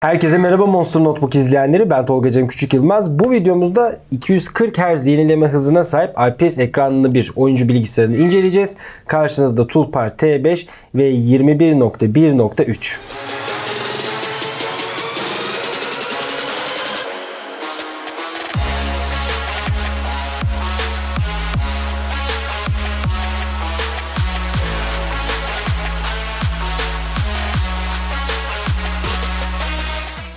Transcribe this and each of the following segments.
Herkese merhaba Monster Notebook izleyenleri. Ben Tolga Cem Küçük Yılmaz. Bu videomuzda 240 Hz yenileme hızına sahip IPS ekranlı bir oyuncu bilgisayarını inceleyeceğiz. Karşınızda Toolpar T5 ve 21.1.3.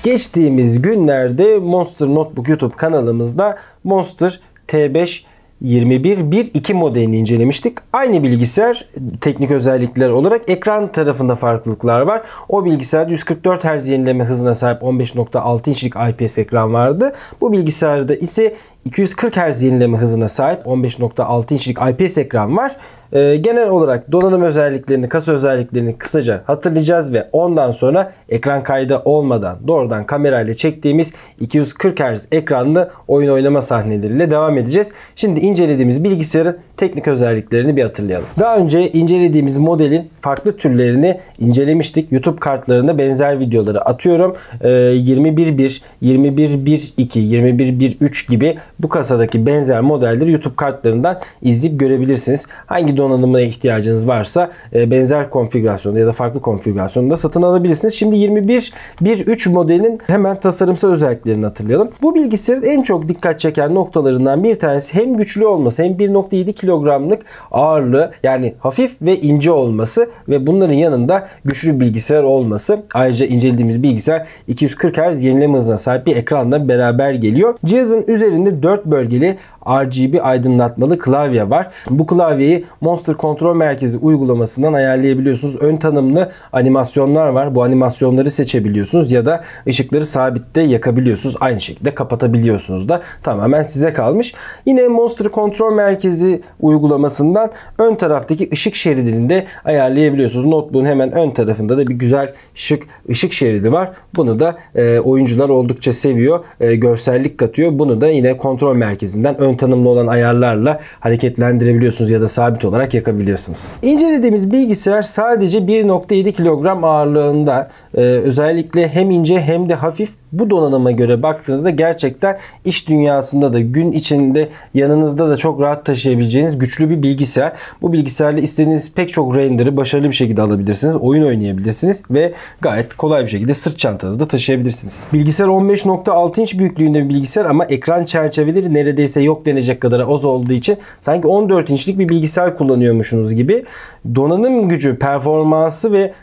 Geçtiğimiz günlerde Monster Notebook YouTube kanalımızda Monster T5 21.1.2 modelini incelemiştik. Aynı bilgisayar teknik özellikler olarak ekran tarafında farklılıklar var. O bilgisayarda 144 Hz yenileme hızına sahip 15.6 inçlik IPS ekran vardı. Bu bilgisayarda ise 240 Hz yenileme hızına sahip 15.6 inçlik IPS ekran var. E, genel olarak donanım özelliklerini, kasa özelliklerini kısaca hatırlayacağız ve ondan sonra ekran kaydı olmadan doğrudan kamerayla çektiğimiz 240 Hz ekranlı oyun oynama sahneleriyle devam edeceğiz. Şimdi incelediğimiz bilgisayarın teknik özelliklerini bir hatırlayalım. Daha önce incelediğimiz modelin farklı türlerini incelemiştik. YouTube kartlarında benzer videoları atıyorum. E, 21.1, 21.1.2, 21.1.3 gibi bu kasadaki benzer modelleri YouTube kartlarından izleyip görebilirsiniz. Hangi donanımına ihtiyacınız varsa e, benzer konfigürasyonda ya da farklı konfigürasyonda satın alabilirsiniz. Şimdi 21.1.3 modelin hemen tasarımsal özelliklerini hatırlayalım. Bu bilgisayarın en çok dikkat çeken noktalarından bir tanesi hem güçlü olması hem 1.7 kilogramlık ağırlığı yani hafif ve ince olması ve bunların yanında güçlü bilgisayar olması. Ayrıca incelediğimiz bilgisayar 240 Hz yenileme hızına sahip bir ekranla beraber geliyor. Cihazın üzerinde 4 bölgeli RGB aydınlatmalı klavye var. Bu klavyeyi Monster Kontrol Merkezi uygulamasından ayarlayabiliyorsunuz. Ön tanımlı animasyonlar var. Bu animasyonları seçebiliyorsunuz ya da ışıkları sabitte yakabiliyorsunuz. Aynı şekilde kapatabiliyorsunuz da tamamen size kalmış. Yine Monster Kontrol Merkezi uygulamasından ön taraftaki ışık şeridini de ayarlayabiliyorsunuz. Notebook'un hemen ön tarafında da bir güzel şık ışık şeridi var. Bunu da e, oyuncular oldukça seviyor. E, görsellik katıyor. Bunu da yine kontrol merkezinden ön tanımlı olan ayarlarla hareketlendirebiliyorsunuz ya da sabit olarak yakabiliyorsunuz. İncelediğimiz bilgisayar sadece 1.7 kilogram ağırlığında e, özellikle hem ince hem de hafif bu donanıma göre baktığınızda gerçekten iş dünyasında da gün içinde yanınızda da çok rahat taşıyabileceğiniz güçlü bir bilgisayar. Bu bilgisayarla istediğiniz pek çok render'ı başarılı bir şekilde alabilirsiniz. Oyun oynayabilirsiniz ve gayet kolay bir şekilde sırt çantanızda taşıyabilirsiniz. Bilgisayar 15.6 inç büyüklüğünde bir bilgisayar ama ekran çerçeveleri neredeyse yok denecek kadar az olduğu için sanki 14 inçlik bir bilgisayar kullanıyormuşsunuz gibi. Donanım gücü, performansı ve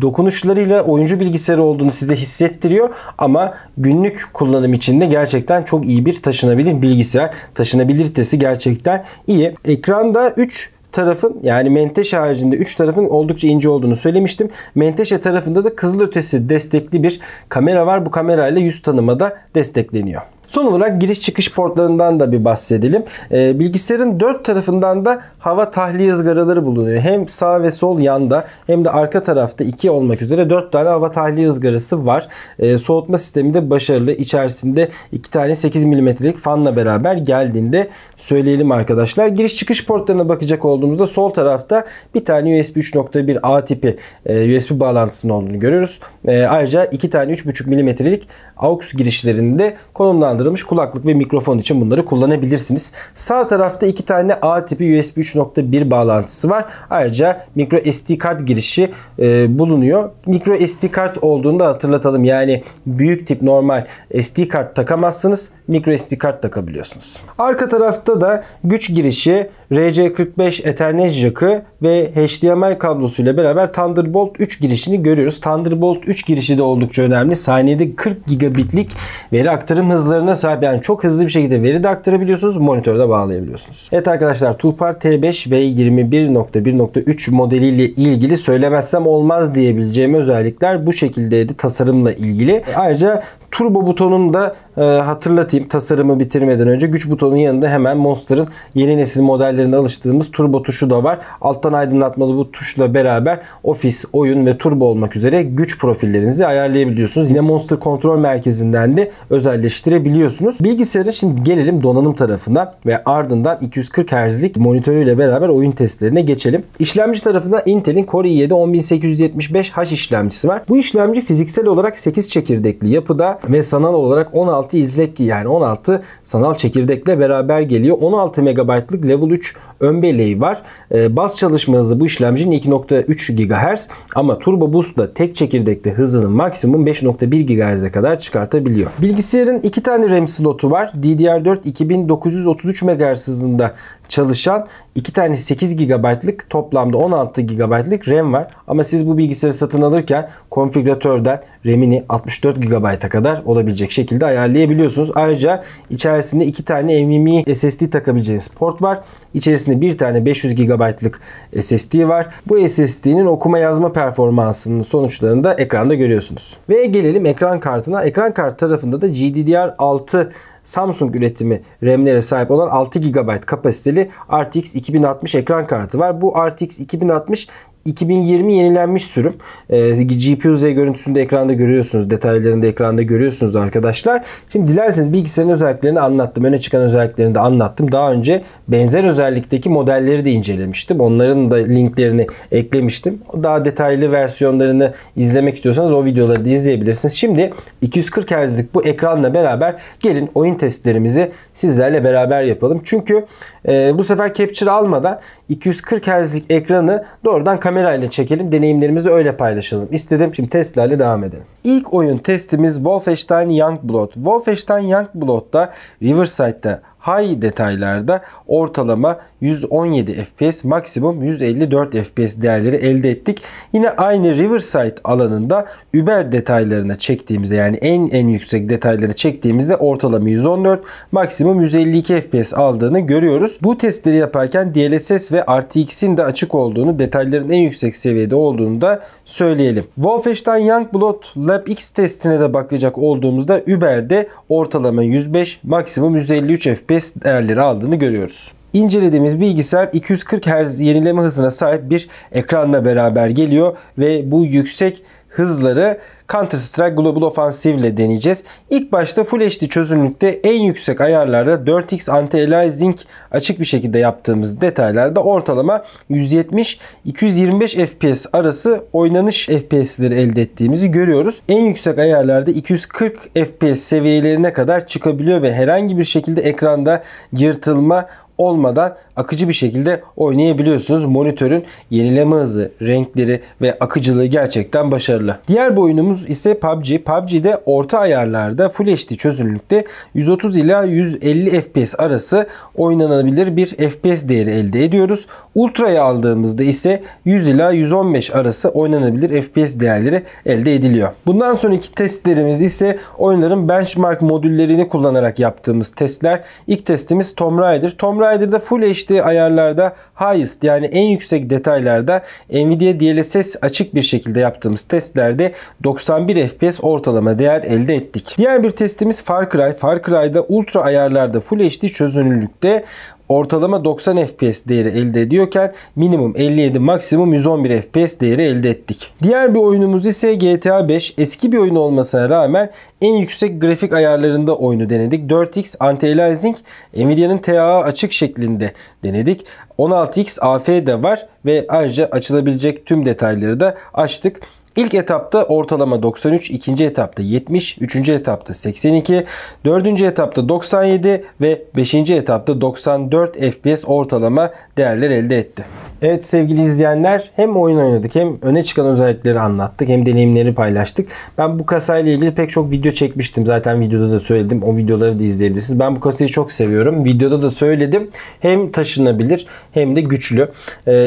dokunuşlarıyla oyuncu bilgisayarı olduğunu size hissettiriyor ama günlük kullanım içinde gerçekten çok iyi bir taşınabilir bilgisayar. Taşınabilitesi gerçekten iyi. Ekranda 3 tarafın yani menteşe haricinde 3 tarafın oldukça ince olduğunu söylemiştim. Menteşe tarafında da kızılötesi destekli bir kamera var. Bu kamerayla yüz tanıma da destekleniyor. Son olarak giriş çıkış portlarından da bir bahsedelim. E, bilgisayarın dört tarafından da hava tahliye ızgaraları bulunuyor. Hem sağ ve sol yanda hem de arka tarafta iki olmak üzere dört tane hava tahliye ızgarası var. E, soğutma sistemi de başarılı. İçerisinde iki tane 8 milimetrelik fanla beraber geldiğinde söyleyelim arkadaşlar. Giriş çıkış portlarına bakacak olduğumuzda sol tarafta bir tane USB 3.1 A tipi e, USB bağlantısının olduğunu görüyoruz. E, ayrıca iki tane 3.5 milimetrelik AUX girişlerinde konumlandırılıyor hızlandırılmış kulaklık ve mikrofon için bunları kullanabilirsiniz. Sağ tarafta iki tane A tipi USB 3.1 bağlantısı var. Ayrıca micro SD kart girişi e, bulunuyor. Micro SD kart olduğunda hatırlatalım. Yani büyük tip normal SD kart takamazsınız. Micro SD kart takabiliyorsunuz. Arka tarafta da güç girişi, RC45 Ethernet jack'ı ve HDMI kablosuyla beraber Thunderbolt 3 girişini görüyoruz. Thunderbolt 3 girişi de oldukça önemli. Saniyede 40 gigabitlik veri aktarım hızlarını imkanına sahip yani çok hızlı bir şekilde veri de aktarabiliyorsunuz. Monitörde bağlayabiliyorsunuz. Evet arkadaşlar Tulpar T5 v 21.1.3 modeliyle ilgili söylemezsem olmaz diyebileceğim özellikler bu şekildeydi tasarımla ilgili. Ayrıca Turbo butonunu da e, hatırlatayım tasarımı bitirmeden önce. Güç butonun yanında hemen Monster'ın yeni nesil modellerinde alıştığımız turbo tuşu da var. Alttan aydınlatmalı bu tuşla beraber ofis, oyun ve turbo olmak üzere güç profillerinizi ayarlayabiliyorsunuz. Yine Monster kontrol merkezinden de özelleştirebiliyorsunuz. Bilgisayarın şimdi gelelim donanım tarafına ve ardından 240 Hz'lik monitörüyle beraber oyun testlerine geçelim. İşlemci tarafında Intel'in Core i7 10875H işlemcisi var. Bu işlemci fiziksel olarak 8 çekirdekli yapıda ve sanal olarak 16 izlek yani 16 sanal çekirdekle beraber geliyor. 16 MB'lık Level 3 ön belleği var. E, bas çalışma hızı bu işlemcinin 2.3 GHz ama Turbo Boost'la tek çekirdekte hızını maksimum 5.1 GHz'e kadar çıkartabiliyor. Bilgisayarın iki tane RAM slotu var. DDR4 2933 MHz hızında çalışan iki tane 8 GB'lık toplamda 16 GB'lık RAM var. Ama siz bu bilgisayarı satın alırken konfigüratörden RAM'ini 64 GB'a kadar olabilecek şekilde ayarlayabiliyorsunuz. Ayrıca içerisinde iki tane NVMe SSD takabileceğiniz port var. İçerisinde bir tane 500 GB'lık SSD var. Bu SSD'nin okuma yazma performansının sonuçlarını da ekranda görüyorsunuz. Ve gelelim ekran kartına. Ekran kart tarafında da GDDR6 Samsung üretimi RAM'lere sahip olan 6 GB kapasiteli RTX 2060 ekran kartı var. Bu RTX 2060 2020 yenilenmiş sürüm. E, ee, GPU-Z görüntüsünde ekranda görüyorsunuz. Detaylarını da ekranda görüyorsunuz arkadaşlar. Şimdi dilerseniz bilgisayarın özelliklerini anlattım. Öne çıkan özelliklerini de anlattım. Daha önce benzer özellikteki modelleri de incelemiştim. Onların da linklerini eklemiştim. Daha detaylı versiyonlarını izlemek istiyorsanız o videoları da izleyebilirsiniz. Şimdi 240 Hz'lik bu ekranla beraber gelin oyun testlerimizi sizlerle beraber yapalım. Çünkü e, bu sefer capture almadan 240 Hz'lik ekranı doğrudan kamerayla çekelim. Deneyimlerimizi öyle paylaşalım. İstedim. Şimdi testlerle devam edelim. İlk oyun testimiz Wolfenstein Youngblood. Wolfenstein Youngblood'da Riverside'da high detaylarda ortalama 117 FPS maksimum 154 FPS değerleri elde ettik. Yine aynı Riverside alanında Uber detaylarına çektiğimizde yani en en yüksek detayları çektiğimizde ortalama 114 maksimum 152 FPS aldığını görüyoruz. Bu testleri yaparken DLSS ve RTX'in de açık olduğunu detayların en yüksek seviyede olduğunu da söyleyelim. Wolfenstein Youngblood Lab X testine de bakacak olduğumuzda Uber'de ortalama 105 maksimum 153 FPS FPS değerleri aldığını görüyoruz. İncelediğimiz bilgisayar 240 Hz yenileme hızına sahip bir ekranla beraber geliyor ve bu yüksek hızları Counter Strike Global Offensive ile deneyeceğiz. İlk başta Full HD çözünürlükte en yüksek ayarlarda 4x anti-aliasing açık bir şekilde yaptığımız detaylarda ortalama 170-225 FPS arası oynanış FPS'leri elde ettiğimizi görüyoruz. En yüksek ayarlarda 240 FPS seviyelerine kadar çıkabiliyor ve herhangi bir şekilde ekranda yırtılma, olmadan akıcı bir şekilde oynayabiliyorsunuz. Monitörün yenileme hızı, renkleri ve akıcılığı gerçekten başarılı. Diğer bir oyunumuz ise PUBG. PUBG'de orta ayarlarda Full HD çözünürlükte 130 ila 150 FPS arası oynanabilir bir FPS değeri elde ediyoruz. Ultra'ya aldığımızda ise 100 ila 115 arası oynanabilir FPS değerleri elde ediliyor. Bundan sonraki testlerimiz ise oyunların benchmark modüllerini kullanarak yaptığımız testler. İlk testimiz Tomb Raider. Tomb Raider Slider'da Full HD ayarlarda highest yani en yüksek detaylarda Nvidia DLSS açık bir şekilde yaptığımız testlerde 91 FPS ortalama değer elde ettik. Diğer bir testimiz Far Cry. Far Cry'da ultra ayarlarda Full HD çözünürlükte ortalama 90 FPS değeri elde ediyorken minimum 57 maksimum 111 FPS değeri elde ettik. Diğer bir oyunumuz ise GTA 5. Eski bir oyun olmasına rağmen en yüksek grafik ayarlarında oyunu denedik. 4X Anti-Aliasing Nvidia'nın TAA açık şeklinde denedik. 16X AF de var ve ayrıca açılabilecek tüm detayları da açtık. İlk etapta ortalama 93, ikinci etapta 70, üçüncü etapta 82, dördüncü etapta 97 ve beşinci etapta 94 FPS ortalama değerler elde etti. Evet sevgili izleyenler hem oyun oynadık hem öne çıkan özellikleri anlattık hem deneyimleri paylaştık. Ben bu kasayla ilgili pek çok video çekmiştim. Zaten videoda da söyledim. O videoları da izleyebilirsiniz. Ben bu kasayı çok seviyorum. Videoda da söyledim. Hem taşınabilir hem de güçlü.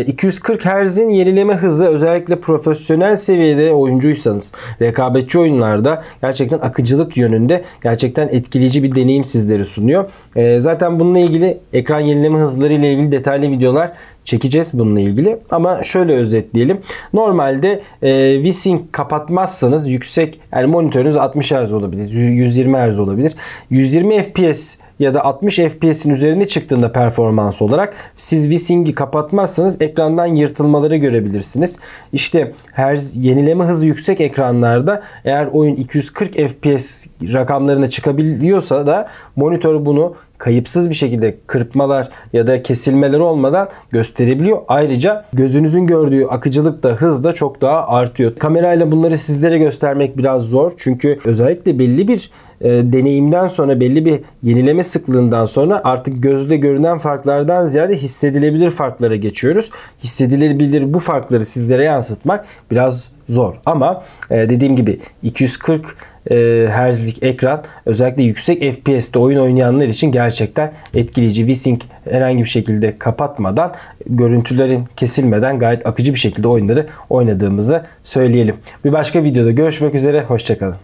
240 ee, Hz'in yenileme hızı özellikle profesyonel seviyede oyuncuysanız rekabetçi oyunlarda gerçekten akıcılık yönünde gerçekten etkileyici bir deneyim sizlere sunuyor. Ee, zaten bununla ilgili ekran yenileme hızları ile ilgili detaylı videolar çekeceğiz bununla ilgili. Ama şöyle özetleyelim. Normalde e, VSync kapatmazsanız yüksek yani monitörünüz 60 Hz olabilir. 120 Hz olabilir. 120 FPS ya da 60 FPS'in üzerinde çıktığında performans olarak siz VSync'i kapatmazsanız ekrandan yırtılmaları görebilirsiniz. İşte her yenileme hızı yüksek ekranlarda eğer oyun 240 FPS rakamlarına çıkabiliyorsa da monitör bunu kayıpsız bir şekilde kırpmalar ya da kesilmeler olmadan gösterebiliyor. Ayrıca gözünüzün gördüğü akıcılık da hız da çok daha artıyor. Kamerayla bunları sizlere göstermek biraz zor. Çünkü özellikle belli bir e, deneyimden sonra belli bir yenileme sıklığından sonra artık gözle görünen farklardan ziyade hissedilebilir farklara geçiyoruz. Hissedilebilir bu farkları sizlere yansıtmak biraz zor. Ama e, dediğim gibi 240 e, herzlik ekran özellikle yüksek FPS'te oyun oynayanlar için gerçekten etkileyici. VSync herhangi bir şekilde kapatmadan görüntülerin kesilmeden gayet akıcı bir şekilde oyunları oynadığımızı söyleyelim. Bir başka videoda görüşmek üzere. Hoşçakalın.